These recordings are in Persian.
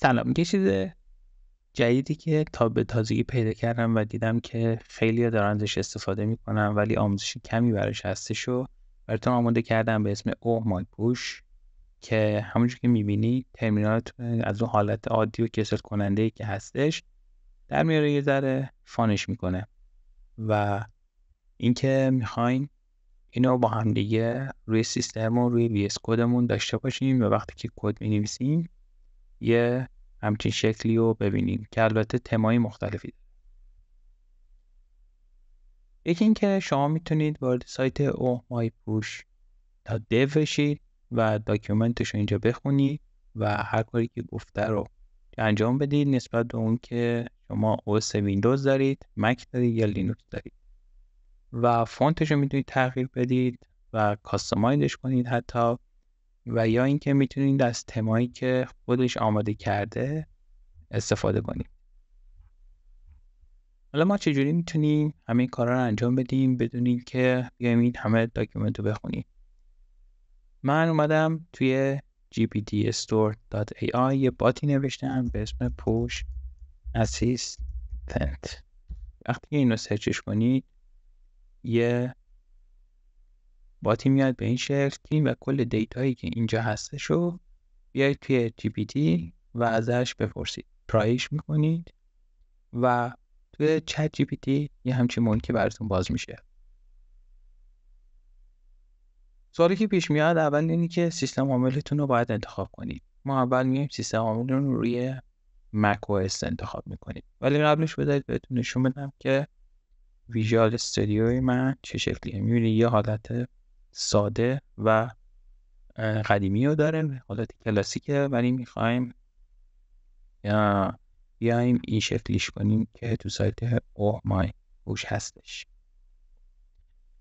سلام یه چیز جدیدی که تا به تازگی پیدا کردم و دیدم که خیلی دارن ازش استفاده میکنن ولی آموزش کمی براش هستش و براتون آماده کردم به اسم او مای پوش که همونجور که میبینی ترمینالتون از اون حالت عادی و کسل کننده که هستش در میاره یه ذره فانش میکنه و اینکه میخواین اینو با همدیگه روی سیستم و روی وی اس کدمون داشته باشیم و وقتی که کد مینویسیم یه همچین شکلی رو ببینیم که البته تمای مختلفی داره یکی اینکه شما میتونید وارد سایت او مای پوش تا دو بشید و داکیومنتش رو اینجا بخونید و هر کاری که گفته رو انجام بدید نسبت به اون که شما اوس ویندوز دارید مک دارید یا لینوکس دارید و فونتش رو میتونید تغییر بدید و کاستماایزش کنید حتی و یا اینکه میتونید از تمایی که خودش آماده کرده استفاده کنیم حالا ما چجوری میتونیم همه کارا رو انجام بدیم بدون که بیایم این همه داکیومنت رو بخونیم من اومدم توی gptstore.ai یه باتی نوشتم به اسم پوش اسیستنت وقتی این اینو سرچش کنید یه تیم میاد به این شکل تیم و کل دیتایی که اینجا هستش رو بیاید توی جی پی تی و ازش بپرسید پرایش میکنید و توی چت جی پی تی یه همچین ملکی براتون باز میشه سوالی که پیش میاد اول اینه که سیستم عاملتون رو باید انتخاب کنید ما اول میایم سیستم عامل رو روی مک او انتخاب میکنید ولی قبلش بذارید بهتون نشون بدم که ویژوال استودیوی من چه شکلیه میبینید یه حالت ساده و قدیمی رو داره حالت کلاسیکه ولی میخوایم بیایم این شکلیش کنیم که تو سایت اوه مای روش هستش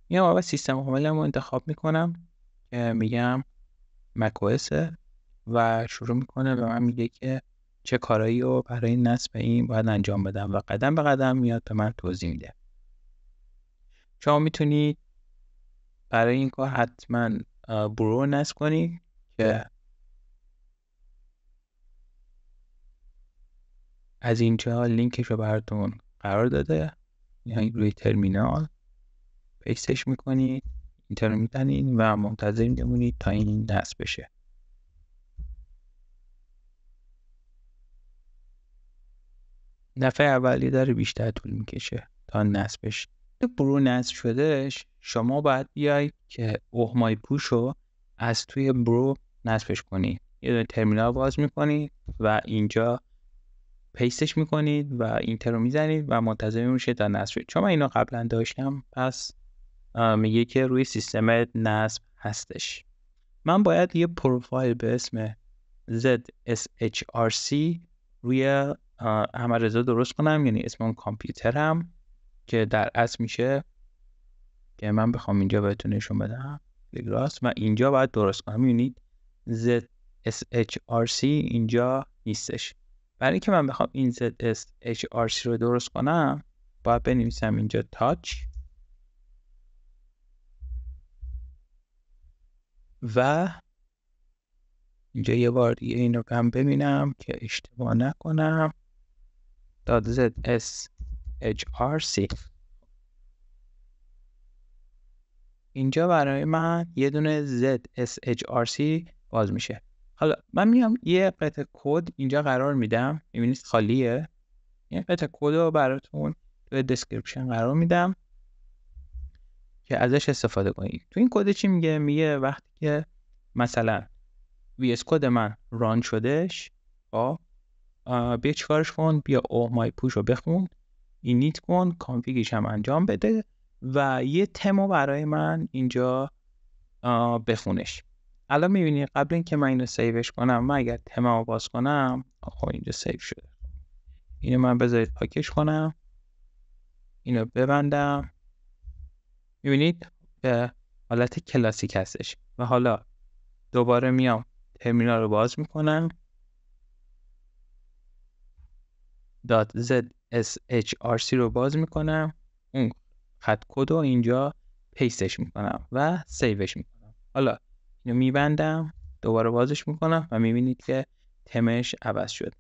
یا اول سیستم عاملم رو انتخاب میکنم که میگم مکوسه و شروع میکنه به من میگه که چه کارایی رو برای نصب این باید انجام بدم و قدم به قدم میاد به من توضیح میده شما میتونید برای این کار حتما برو نصب کنید که از اینجا لینکش رو براتون قرار داده یعنی روی ترمینال پیستش میکنید اینتر میزنید و منتظر میمونید تا این نصب بشه نفع اولی داره بیشتر طول میکشه تا نصبش برو نصب شدهش شما باید بیای که اهمای پوش رو از توی برو نصبش کنی یه دونه ترمینال باز میکنی و اینجا پیستش میکنید و اینتر رو میزنید و منتظر میشه تا نصب شد چون من اینو قبلا داشتم پس میگه که روی سیستم نصب هستش من باید یه پروفایل به اسم ZSHRC روی احمد رضا درست کنم یعنی اسم اون کامپیوترم که در اصل میشه که من بخوام اینجا بهتون نشون بدم لگراس و اینجا باید درست کنم میبینید ZSHRC اینجا نیستش برای اینکه من بخوام این ZSHRC رو درست کنم باید بنویسم اینجا تاچ و اینجا یه بار دیگه این رو ببینم که اشتباه نکنم داد ZS HRC اینجا برای من یه دونه ZSHRC باز میشه حالا من میام یه قطع کد اینجا قرار میدم میبینید خالیه یه قطع کد رو براتون تو دسکریپشن قرار میدم که ازش استفاده کنید تو این کد چی میگه میگه وقتی که مثلا VS کد من ران شدهش با خب، بیا چیکارش کن بیا او مای پوش رو بخون اینیت کن کانفیگش هم انجام بده و یه تمو برای من اینجا بخونش الان میبینی قبل اینکه من اینو سیوش کنم من اگر تمو باز کنم خب اینجا سیو شده اینو من بذارید پاکش کنم اینو ببندم میبینید به حالت کلاسیک هستش و حالا دوباره میام ترمینال رو باز میکنم .z SHRC رو باز میکنم اون خط کد رو اینجا پیستش میکنم و سیوش میکنم حالا اینو میبندم دوباره بازش میکنم و میبینید که تمش عوض شد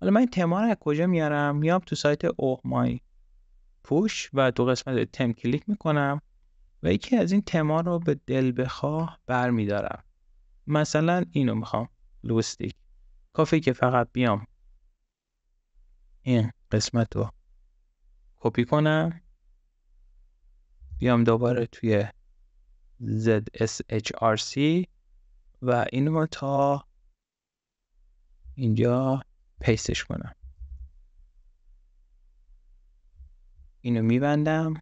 حالا من این ها رو از کجا میارم میام تو سایت اوه مای پوش و تو قسمت تم کلیک میکنم و یکی از این تما رو به دل بخواه برمیدارم مثلا اینو میخوام لوستیک کافی که فقط بیام این قسمت رو کپی کنم بیام دوباره توی ZSHRC و این تا اینجا پیستش کنم اینو میبندم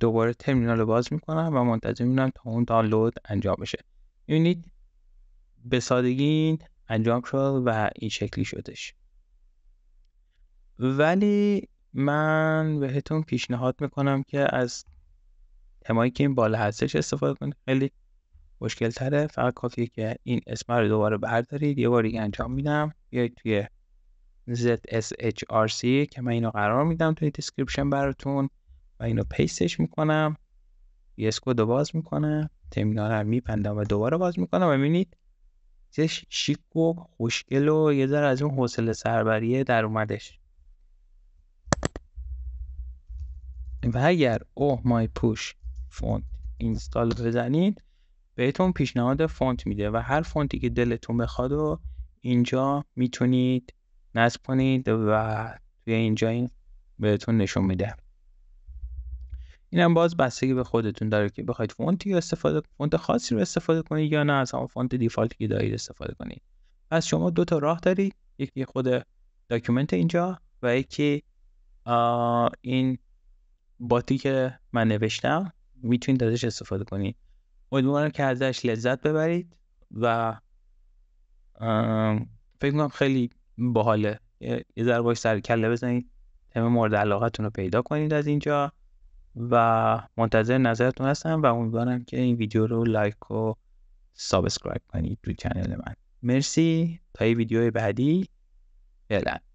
دوباره ترمینال رو باز میکنم و منتظر میمونم تا اون دانلود انجام بشه میبینید به سادگی انجام شد و این شکلی شدش ولی من بهتون پیشنهاد میکنم که از تمایی که این بالا هستش استفاده کنید خیلی مشکل تره فقط کافیه که این اسم رو دوباره بردارید یه بار دیگه انجام میدم بیایید توی ZSHRC که من اینو قرار میدم توی دیسکریپشن براتون و اینو پیستش میکنم یسکو دو باز میکنم ترمینال رو میپندم و دوباره باز میکنم و میبینید چه شیک و خوشگل و یه ذره از اون حوصله سربریه در اومدش و اگر اوه مای پوش فونت اینستال بزنید بهتون پیشنهاد فونت میده و هر فونتی که دلتون بخواد و اینجا میتونید نصب کنید و توی اینجا بهتون نشون میده اینم باز بستگی به خودتون داره که بخواید فونتی استفاده فونت خاصی رو استفاده کنید یا نه از همون فونت دیفالتی که دارید استفاده کنید پس شما دو تا راه دارید یکی خود داکیومنت اینجا و یکی این باتی که من نوشتم میتونید ازش استفاده کنید امیدوارم که ازش لذت ببرید و فکر کنم خیلی باحاله یه ذره باش سر کله بزنید تم مورد علاقتون رو پیدا کنید از اینجا و منتظر نظرتون هستم و امیدوارم که این ویدیو رو لایک و سابسکرایب کنید تو کانال من مرسی تا یه ویدیو بعدی فعلا